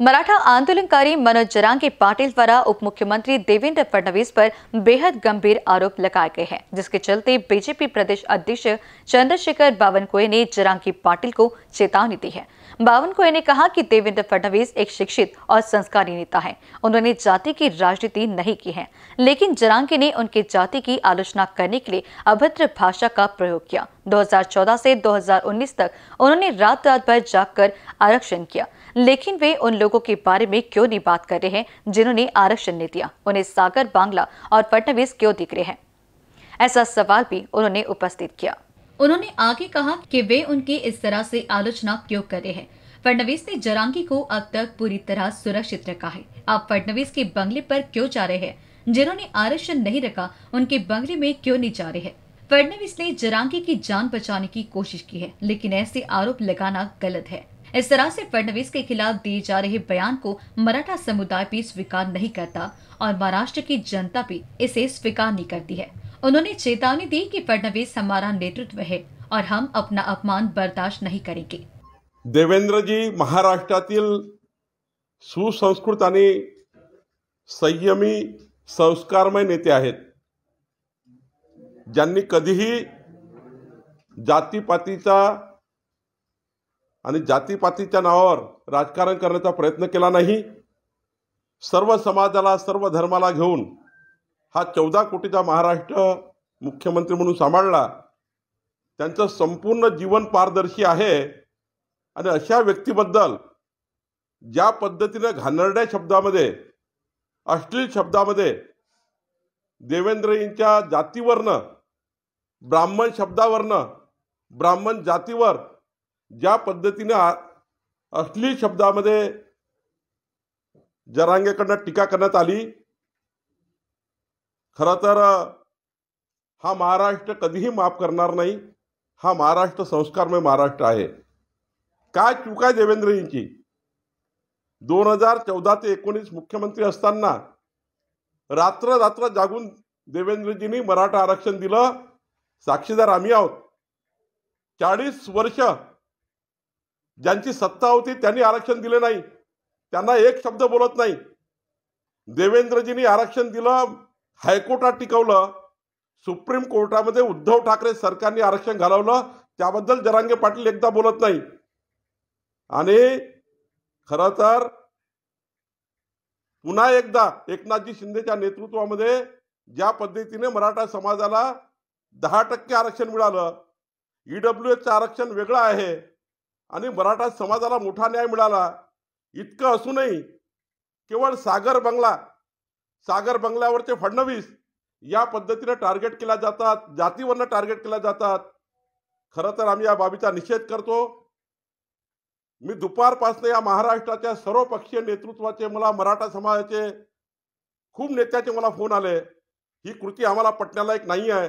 मराठा आंदोलनकारी मनोज जरांगी पाटिल द्वारा उप मुख्यमंत्री देवेंद्र फडणवीस पर बेहद गंभीर आरोप लगाए गए हैं जिसके चलते बीजेपी प्रदेश अध्यक्ष चंद्रशेखर बावनकुए ने जरांगी पाटिल को चेतावनी दी है बावनकुए ने कहा कि देवेंद्र फडणवीस एक शिक्षित और संस्कारी नेता है उन्होंने जाति की राजनीति नहीं की है लेकिन जरांगी ने उनके जाति की आलोचना करने के लिए अभद्र भाषा का प्रयोग किया 2014 से 2019 तक उन्होंने रात रात भर जाकर आरक्षण किया लेकिन वे उन लोगों के बारे में क्यों नहीं बात कर रहे हैं जिन्होंने आरक्षण नहीं दिया उन्हें सागर बांग्ला और फडनवीस क्यों दिख रहे हैं ऐसा सवाल भी उन्होंने उपस्थित किया उन्होंने आगे कहा कि वे उनकी इस तरह से आलोचना क्यों कर रहे हैं फडनवीस ने जरांगी को अब तक पूरी तरह सुरक्षित रखा है आप फडनवीस के बंगले पर क्यों जा रहे हैं जिन्होंने आरक्षण नहीं रखा उनके बंगले में क्यों नहीं जा रहे हैं फडनवीस ने जरांगी की जान बचाने की कोशिश की है लेकिन ऐसे आरोप लगाना गलत है इस तरह से फडणवीस के खिलाफ दिए जा रहे बयान को मराठा समुदाय भी स्वीकार नहीं करता और महाराष्ट्र की जनता भी इसे स्वीकार नहीं करती है उन्होंने चेतावनी दी कि फडणवीस हमारा नेतृत्व है और हम अपना अपमान बर्दाश्त नहीं करेंगे देवेंद्र जी महाराष्ट्र सुसंस्कृत आणि संयमी संस्कारमय नेते जी ज्यांनी कधीही जातीपातीचा आणि जातीपातीच्या नावावर राजकारण करण्याचा प्रयत्न केला नाही सर्व समाजाला सर्व धर्माला घेऊन हा चौदा कोटीचा महाराष्ट्र मुख्यमंत्री म्हणून सांभाळला त्यांचं संपूर्ण जीवन पारदर्शी आहे आणि अशा व्यक्तीबद्दल ज्या पद्धतीनं घानरड्या शब्दामध्ये अश्लील शब्दामध्ये देवेंद्रजींच्या जातीवरनं ब्राह्मण शब्दावरनं ब्राह्मण जातीवर ज्या पद्धतीनं असली शब्दामध्ये जरांगेकडनं टीका करण्यात आली खर तर हा महाराष्ट्र कधीही माफ करणार नाही हा महाराष्ट्र संस्कारमय महाराष्ट्र आहे काय चूक आहे देवेंद्रजींची दोन हजार चौदा ते एकोणीस मुख्यमंत्री असताना रात्र रात्र जागून देवेंद्रजींनी मराठा आरक्षण दिलं साक्षीदार आम्ही आहोत चाळीस वर्ष ज्यांची सत्ता होती त्यांनी आरक्षण दिले नाही त्यांना एक शब्द बोलत नाही देवेंद्रजींनी आरक्षण दिलं हायकोर्टात टिकवलं सुप्रीम कोर्टामध्ये उद्धव ठाकरे सरकारने आरक्षण घालवलं त्याबद्दल जरांगे पाटील एकदा बोलत नाही आणि खरं तर पुन्हा एकदा एकनाथजी शिंदेच्या नेतृत्वामध्ये ज्या पद्धतीने मराठा समाजाला दहा टक्के आरक्षण मिळालं ईडब्ल्यू एचचं आरक्षण वेगळं आहे आणि मराठा समाजाला मोठा न्याय मिळाला इतकं असूनही केवळ सागर बंगला सागर बंगल्यावरचे फडणवीस या पद्धतीने टार्गेट केला जातात जातीवरनं टार्गेट केल्या जातात खरं तर आम्ही या बाबीचा निषेध करतो मी दुपारपासनं या महाराष्ट्राच्या सर्व पक्षीय नेतृत्वाचे मला मराठा समाजाचे खूप नेत्याचे मला फोन आले ही कृती आम्हाला पटण्यालायक नाही आहे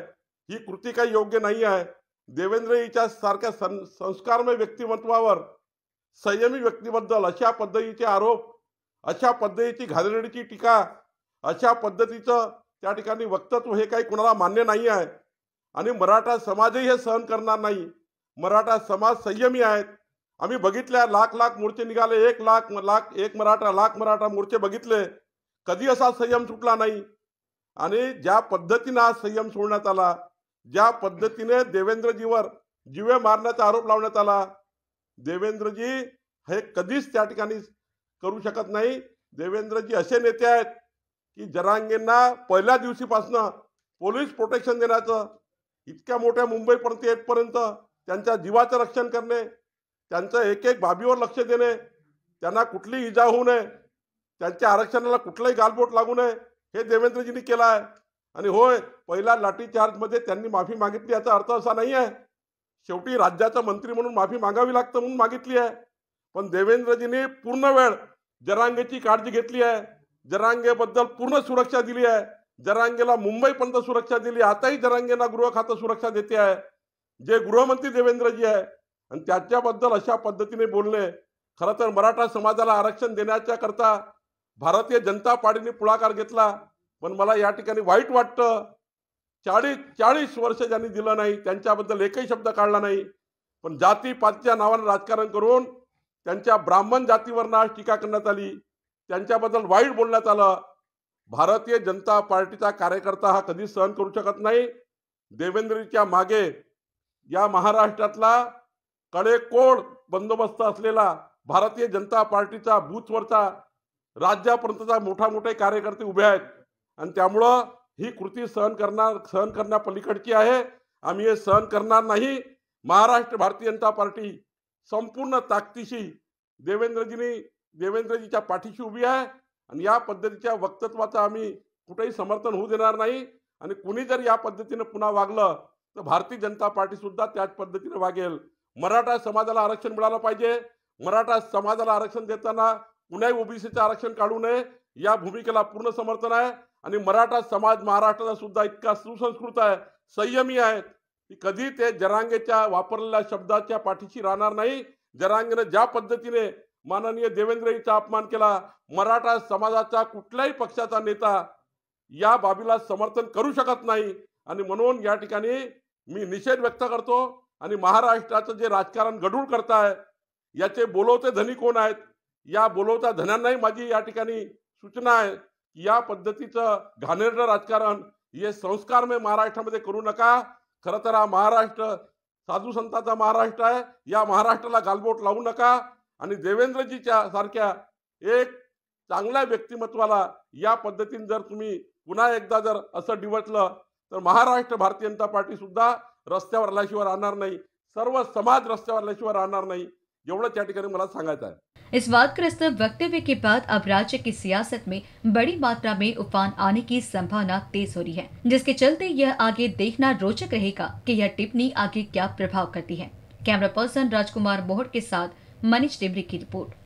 ही कृती काही योग्य नाही आहे देवेंद्रजीच्या सारख्या सं संस्कारमय व्यक्तिमत्वावर संयमी व्यक्तीबद्दल अशा पद्धतीचे आरोप अशा पद्धतीची घालरेडीची टीका अशा पद्धतीचं त्या ठिकाणी वक्तत्व हे काही कुणाला मान्य नाही आहे आणि मराठा समाजही हे सहन करणार नाही मराठा समाज संयमी आहेत आम्ही बघितल्या लाख लाख मोर्चे निघाले एक लाख लाख एक मराठा लाख मराठा मोर्चे बघितले कधी असा संयम सुटला नाही आणि ज्या पद्धतीनं आज संयम सोडण्यात आला ज्या पद्धतीने देवेंद्रजीवर जिवे मारण्याचा आरोप लावण्यात आला देवेंद्रजी हे कधीच त्या ठिकाणी करू शकत नाही देवेंद्रजी असे नेते आहेत की जरांगेंना पहिल्या दिवशीपासनं पोलीस प्रोटेक्शन देण्याचं इतक्या मोठ्या मुंबईपर्यंत येतपर्यंत त्यांच्या जीवाचं रक्षण करणे त्यांचं एक एक बाबीवर लक्ष देणे त्यांना कुठली इजा होऊ नये त्यांच्या आरक्षणाला कुठलाही गालबोट लागू नये हे देवेंद्रजींनी केलं आहे आणि होय पहिला लाठीचार्जमध्ये त्यांनी माफी मागितली याचा अर्थ असा नाही आहे शेवटी राज्याचा मंत्री म्हणून माफी मागावी लागतं म्हणून मागितली आहे पण देवेंद्रजीने पूर्ण वेळ जरांगेची काळजी घेतली आहे जरांगेबद्दल पूर्ण सुरक्षा दिली आहे जरांगेला मुंबईपर्यंत सुरक्षा दिली आताही जरांगेना गृह खातं सुरक्षा देते आहे जे गृहमंत्री देवेंद्रजी आहे आणि त्याच्याबद्दल अशा पद्धतीने बोलणे खरं तर मराठा समाजाला आरक्षण देण्याच्या करता भारतीय जनता पार्टीने पुढाकार घेतला पण मला या ठिकाणी वाईट वाटतं चाळीस चाळीस वर्ष ज्यांनी दिलं नाही त्यांच्याबद्दल एकही शब्द काढला नाही पण जाती पातीच्या नावानं राजकारण करून त्यांच्या ब्राह्मण जातीवर आज टीका करण्यात आली त्यांच्याबद्दल वाईट बोलण्यात आलं भारतीय जनता पार्टीचा कार्यकर्ता हा कधी सहन करू शकत नाही देवेंद्रजीच्या मागे या महाराष्ट्रातला कडेकोड बंदोबस्त असलेला भारतीय जनता पार्टीचा बूथवरचा राज्यापर्यंतचा मोठा मोठे कार्यकर्ते उभे आहेत आणि त्यामुळं ही कृती सहन करणार सहन करण्या पलीकडची आहे आम्ही हे सहन करणार नाही महाराष्ट्र भारतीय जनता पार्टी संपूर्ण ताकदीशी देवेंद्रजीनी देवेंद्रजीच्या पाठीशी उभी आहे आणि या पद्धतीच्या वक्तत्वाचं आम्ही कुठेही समर्थन होऊ देणार नाही आणि कुणी जर या पद्धतीनं पुन्हा वागलं तर भारतीय जनता पार्टी सुद्धा त्याच पद्धतीनं वागेल मराठा समाजाला आरक्षण मिळालं पाहिजे मराठा समाजाला आरक्षण देताना कुणाही ओबीसीचं आरक्षण काढू नये या भूमिकेला पूर्ण समर्थन आहे आणि मराठा समाज महाराष्ट्राचा सुद्धा इतका सुसंस्कृत आहे संयमी आहेत की कधी ते जरांगेच्या वापरलेल्या शब्दाच्या पाठीशी राहणार नाही जरांगेने ज्या पद्धतीने माननीय देवेंद्रजीचा अपमान केला मराठा समाजाचा कुठल्याही पक्षाचा नेता या बाबीला समर्थन करू शकत नाही आणि म्हणून या ठिकाणी मी निषेध व्यक्त करतो आणि महाराष्ट्राचं जे राजकारण गढूळ करताय याचे बोलवते धनी कोण आहेत या बोलवता धन्यांनाही माझी या ठिकाणी सूचना आहे या पद्धतीचं घाणेरडं राजकारण हे संस्कार महाराष्ट्रामध्ये करू नका खरं तर हा महाराष्ट्र साधू संतांचा महाराष्ट्र आहे या महाराष्ट्राला गालबोट लावू नका आणि देवेंद्रजीच्या सारख्या एक चांगल्या व्यक्तिमत्वाला या पद्धतीने जर तुम्ही पुन्हा एकदा जर असं डिवटलं तर महाराष्ट्र भारतीय जनता पार्टी सुद्धा रस्त्यावर आल्याशिवाय राहणार नाही सर्व समाज रस्त्यावर आल्याशिवाय राहणार नाही एवढं त्या ठिकाणी मला सांगायचं आहे इस वादग्रस्त वक्तव्य के बाद अब राज्य की सियासत में बड़ी मात्रा में उफान आने की संभावना तेज हो रही है जिसके चलते यह आगे देखना रोचक रहेगा कि यह टिप्पणी आगे क्या प्रभाव करती है कैमरा पर्सन राजकुमार मोहट के साथ मनीष डिमरी की रिपोर्ट